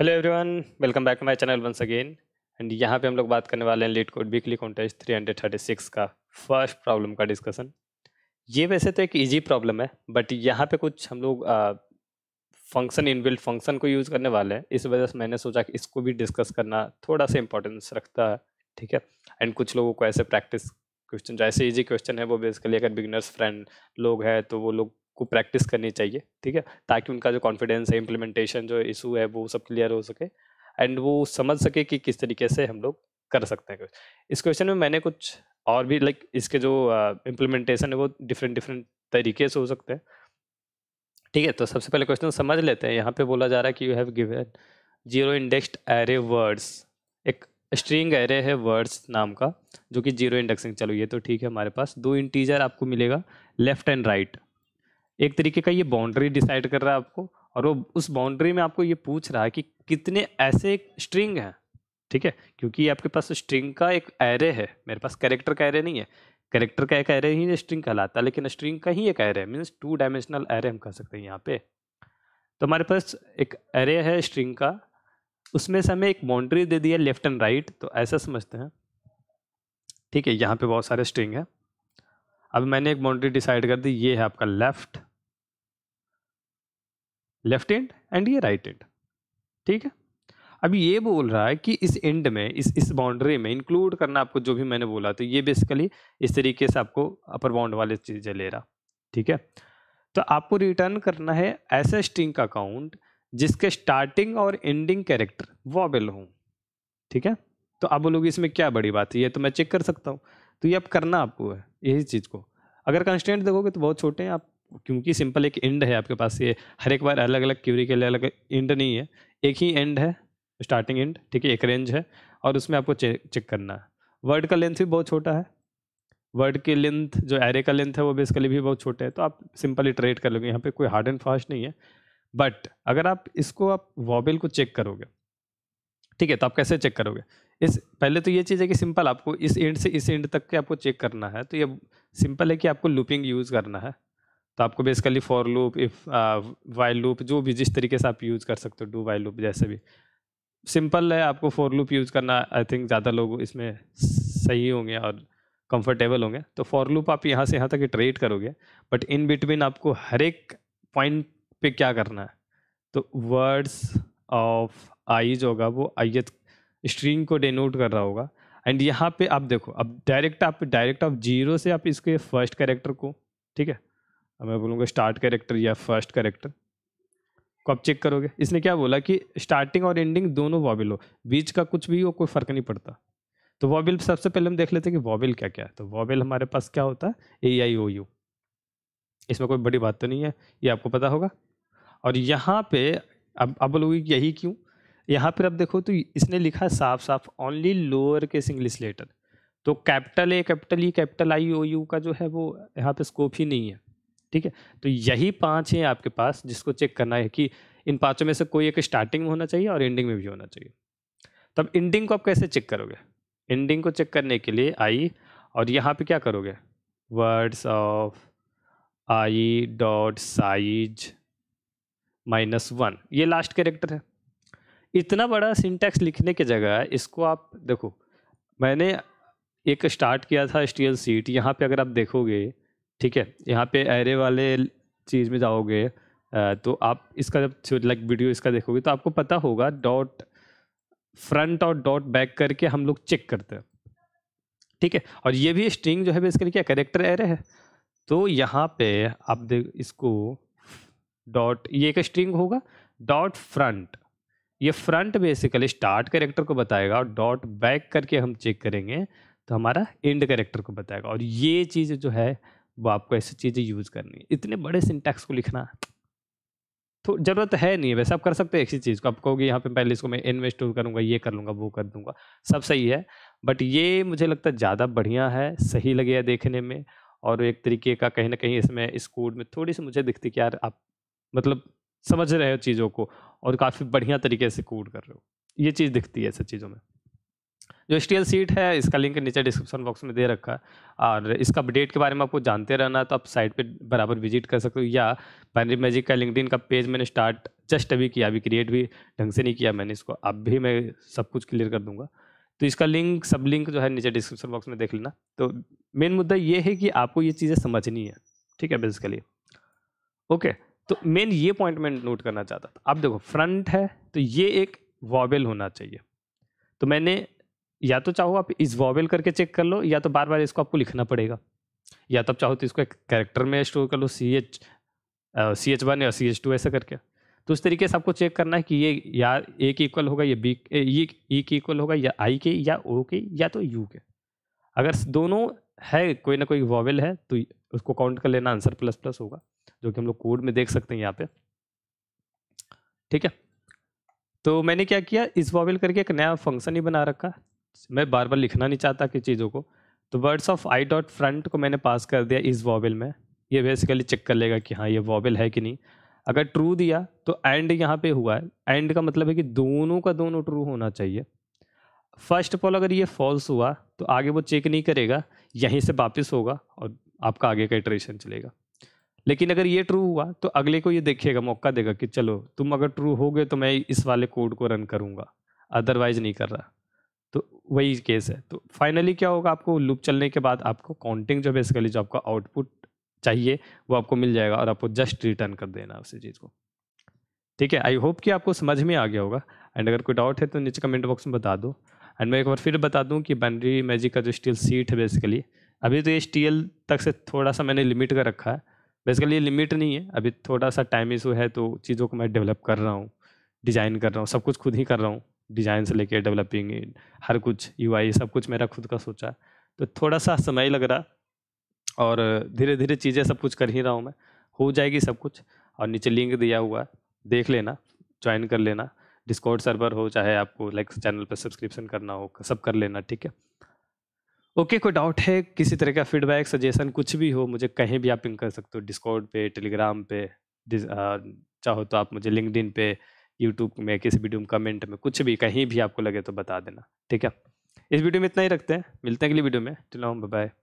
Hello everyone welcome back to my channel once again and यहाँ पे हम लोग बात करने वाले हैं LeetCode weekly contest three hundred thirty six का फर्स्ट प्रॉब्लम का डिस्कशन ये वैसे तो एक इजी प्रॉब्लम है बट यहाँ पे कुछ हम लोग फंक्शन इनबिल्ट फंक्शन को यूज़ करने वाले हैं इस वजह से मैंने सोचा कि इसको भी डिस्कस करना थोड़ा सा इंपॉर्टेंस रखता है ठीक है एंड कुछ लोगों को ऐसे प्रैक्टिस क्वेश्चन जो ऐसे ईजी क्वेश्चन है वो बेसिकली अगर बिगनर्स फ्रेंड लोग हैं तो वो लोग को प्रैक्टिस करनी चाहिए ठीक है ताकि उनका जो कॉन्फिडेंस है इम्प्लीमेंटेशन जो इशू है वो सब क्लियर हो सके एंड वो समझ सके कि किस तरीके से हम लोग कर सकते हैं इस क्वेश्चन में मैंने कुछ और भी लाइक इसके जो इम्प्लीमेंटेशन uh, है वो डिफरेंट डिफरेंट तरीके से हो सकते हैं ठीक है तो सबसे पहले क्वेश्चन समझ लेते हैं यहाँ पे बोला जा रहा है कि you have given zero indexed array words एक स्ट्रिंग एरे है वर्ड्स नाम का जो कि जीरो इंडेक्सिंग चलो ये तो ठीक है हमारे पास दो इंटीजर आपको मिलेगा लेफ्ट एंड राइट एक तरीके का ये बाउंड्री डिसाइड कर रहा है आपको और वो उस बाउंड्री में आपको ये पूछ रहा है कि कितने ऐसे स्ट्रिंग हैं ठीक है क्योंकि आपके पास स्ट्रिंग का एक एरे है मेरे पास कैरेक्टर का एरे नहीं है कैरेक्टर का एक एरे ही स्ट्रिंग कहलाता है लेकिन स्ट्रिंग का ही एक एरे है मीन्स टू डायमेंशनल एरे हम कह सकते हैं यहाँ पे तो हमारे पास एक एरे है स्ट्रिंग का उसमें से हमें एक बाउंड्री दे दिया लेफ्ट एंड राइट तो ऐसा समझते हैं ठीक है यहाँ पे बहुत सारे स्ट्रिंग है अब मैंने एक बाउंड्री डिसाइड कर दी ये है आपका लेफ्ट लेफ्ट एंड एंड ये राइट एंड ठीक है अब ये बोल रहा है कि इस एंड में इस इस बाउंड्री में इंक्लूड करना आपको जो भी मैंने बोला तो ये बेसिकली इस तरीके से आपको अपर बाउंड वाले चीज़ें ले रहा ठीक है तो आपको रिटर्न करना है ऐसे स्ट्रिंग का अकाउंट जिसके स्टार्टिंग और एंडिंग कैरेक्टर वॉबल हों ठीक है तो आप बोलोगे इसमें क्या बड़ी बात है ये तो मैं चेक कर सकता हूँ तो ये अब करना आपको है यही चीज़ को अगर कंस्टेंट देखोगे तो बहुत छोटे हैं आप क्योंकि सिंपल एक एंड है आपके पास ये हर एक बार अलग अलग क्यूरी के लिए अलग एंड नहीं है एक ही एंड है स्टार्टिंग एंड ठीक है एक रेंज है और उसमें आपको चेक करना है वर्ड का लेंथ भी बहुत छोटा है वर्ड की लेंथ जो एरे का लेंथ है वो बेसिकली भी बहुत छोटे है तो आप सिंपल ट्रेड कर लोगे यहाँ पे कोई हार्ड एंड फास्ट नहीं है बट अगर आप इसको आप वॉबल को चेक करोगे ठीक है तो आप कैसे चेक करोगे इस पहले तो ये चीज़ है कि सिंपल आपको इस एंड से इस एंड तक के आपको चेक करना है तो ये सिंपल है कि आपको लूपिंग यूज़ करना है तो आपको basically for loop if while loop जो भी जिस तरीके से आप यूज़ कर सकते हो डू वाइल लूप जैसे भी सिंपल है आपको फॉर लूप यूज़ करना आई थिंक ज़्यादा लोग इसमें सही होंगे और कंफर्टेबल होंगे तो फॉर लूप आप यहाँ से यहाँ तक ट्रेड करोगे बट इन बिटवीन आपको हर एक पॉइंट पे क्या करना है तो वर्ड्स ऑफ आई जो होगा वो आयत स्ट्रिंग को डेनोट कर रहा होगा एंड यहाँ पे आप देखो अब डायरेक्ट आप डायरेक्ट आप जीरो से आप इसके फर्स्ट कैरेक्टर को ठीक है अब मैं बोलूँगा स्टार्ट कैरेक्टर या फर्स्ट कैरेक्टर को आप चेक करोगे इसने क्या बोला कि स्टार्टिंग और एंडिंग दोनों वॉबिल हो बीच का कुछ भी हो कोई फ़र्क नहीं पड़ता तो वॉबिल सबसे पहले हम देख लेते हैं कि वॉबिल क्या क्या है तो वॉबिल हमारे पास क्या होता है ए आई ओ यू इसमें कोई बड़ी बात तो नहीं है ये आपको पता होगा और यहाँ पे अब आप बोलोगे यही क्यों यहाँ पर आप देखो तो इसने लिखा साफ साफ only lower case English letter तो capital A capital E capital I O U का जो है वो यहाँ पे स्कोप ही नहीं है ठीक है तो यही पांच हैं आपके पास जिसको चेक करना है कि इन पांचों में से कोई एक स्टार्टिंग में होना चाहिए और एंडिंग में भी होना चाहिए तब तो एंडिंग को आप कैसे चेक करोगे एंडिंग को चेक करने के लिए आई और यहाँ पे क्या करोगे words of I dot size minus one ये लास्ट कैरेक्टर है इतना बड़ा सिंटैक्स लिखने के जगह इसको आप देखो मैंने एक स्टार्ट किया था एस टी सीट यहाँ पे अगर आप देखोगे ठीक है यहाँ पे एरे वाले चीज़ में जाओगे तो आप इसका जब लाइक वीडियो इसका देखोगे तो आपको पता होगा डॉट फ्रंट और डॉट बैक करके हम लोग चेक करते हैं ठीक है और ये भी स्ट्रिंग जो है बेसिकली क्या करेक्टर एरे है तो यहाँ पे आप देख इसको डॉट ये एक स्ट्रिंग होगा डॉट फ्रंट ये फ्रंट बेसिकली स्टार्ट करेक्टर को बताएगा और डॉट बैक करके हम चेक करेंगे तो हमारा एंड करेक्टर को बताएगा और ये चीज़ जो है वो आपको ऐसी चीज़ें यूज़ करनी है इतने बड़े सिंटैक्स को लिखना तो ज़रूरत है नहीं वैसे आप कर सकते हैं ऐसी चीज़ को आप कहोगे यहाँ पे पहले इसको मैं इन्वेस्ट करूँगा ये कर लूँगा वो कर दूँगा सब सही है बट ये मुझे लगता है ज़्यादा बढ़िया है सही लगेगा देखने में और एक तरीके का कहीं ना कहीं इसमें इस कोड में थोड़ी सी मुझे दिखती कि यार आप मतलब समझ रहे हो चीज़ों को और काफ़ी बढ़िया तरीके से कूड कर रहे हो ये चीज़ दिखती है ऐसी चीज़ों में जो एस सीट है इसका लिंक नीचे डिस्क्रिप्शन बॉक्स में दे रखा है और इसका अपडेट के बारे में आपको जानते रहना है तो आप साइट पे बराबर विजिट कर सकते हो या बैनरी मैजिक का लिंकड का पेज मैंने स्टार्ट जस्ट अभी किया अभी क्रिएट भी ढंग से नहीं किया मैंने इसको अब भी मैं सब कुछ क्लियर कर दूंगा तो इसका लिंक सब लिंक जो है नीचे डिस्क्रिप्शन बॉक्स में देख लेना तो मेन मुद्दा ये है कि आपको ये चीज़ें समझनी है ठीक है बेसिकली ओके okay. तो मेन ये पॉइंट मैं नोट करना चाहता था अब देखो फ्रंट है तो ये एक वॉबल होना चाहिए तो मैंने या तो चाहो आप इस वॉबल करके चेक कर लो या तो बार बार इसको आपको लिखना पड़ेगा या तब तो चाहो तो इसको एक कैरेक्टर में स्टोर कर लो C H C H one या सी एच टू ऐसा करके तो उस तरीके से आपको चेक करना है कि ये या ए के इक्वल होगा या बी ये ई के इक्वल होगा या आई के या ओ के या तो यू के अगर दोनों है कोई ना कोई वॉवेल है तो उसको काउंट कर लेना आंसर प्लस प्लस होगा जो कि हम लोग कोड में देख सकते हैं यहाँ पे ठीक है तो मैंने क्या किया इस वॉवेल करके एक नया फंक्शन ही बना रखा मैं बार बार लिखना नहीं चाहता कि चीज़ों को तो words of I dot front को मैंने पास कर दिया इस वॉवेल में ये बेसिकली चेक कर लेगा कि हाँ ये वॉवेल है कि नहीं अगर ट्रू दिया तो एंड यहाँ पे हुआ है एंड का मतलब है कि दोनों का दोनों ट्रू होना चाहिए फर्स्ट ऑफ ऑल अगर ये फॉल्स हुआ तो आगे वो चेक नहीं करेगा यहीं से वापस होगा और आपका आगे का इटरेशन चलेगा लेकिन अगर ये ट्रू हुआ तो अगले को ये देखेगा मौका देगा कि चलो तुम अगर ट्रू हो गए तो मैं इस वाले कोड को रन करूँगा अदरवाइज नहीं कर रहा तो वही केस है तो फाइनली क्या होगा आपको लूप चलने के बाद आपको काउंटिंग जो बेसिकली जो आपका आउटपुट चाहिए वो आपको मिल जाएगा और आपको जस्ट रिटर्न कर देना उसी चीज़ को ठीक है आई होप कि आपको समझ में आ गया होगा एंड अगर कोई डाउट है तो नीचे कमेंट बॉक्स में बता दो एंड मैं एक बार फिर बता दूं कि बाइनरी मैजिक का जो स्टील सीट है बेसिकली अभी तो ये स्टील तक से थोड़ा सा मैंने लिमिट कर रखा है बेसिकली ये लिमिट नहीं है अभी थोड़ा सा टाइम इशू है तो चीज़ों को मैं डेवलप कर रहा हूँ डिज़ाइन कर रहा हूँ सब कुछ खुद ही कर रहा हूँ डिज़ाइन से लेकर डेवलपिंग हर कुछ यू सब कुछ मेरा खुद का सोचा तो थोड़ा सा समय लग रहा और धीरे धीरे चीज़ें सब कुछ कर ही रहा हूँ मैं हो जाएगी सब कुछ और नीचे लिंक दिया हुआ है देख लेना ज्वाइन कर लेना डिस्कॉर्ड सर्वर हो चाहे आपको लाइक चैनल पर सब्सक्रिप्शन करना हो सब कर लेना ठीक है ओके okay, कोई डाउट है किसी तरह का फीडबैक सजेशन कुछ भी हो मुझे कहीं भी आप पिंग कर सकते हो डिस्कॉर्ड पे टेलीग्राम पे चाहो तो आप मुझे लिंकडिन पे यूट्यूब में किसी वीडियो में कमेंट में कुछ भी कहीं भी आपको लगे तो बता देना ठीक है इस वीडियो में इतना ही रखते हैं मिलते हैं अगली वीडियो में चलो बाय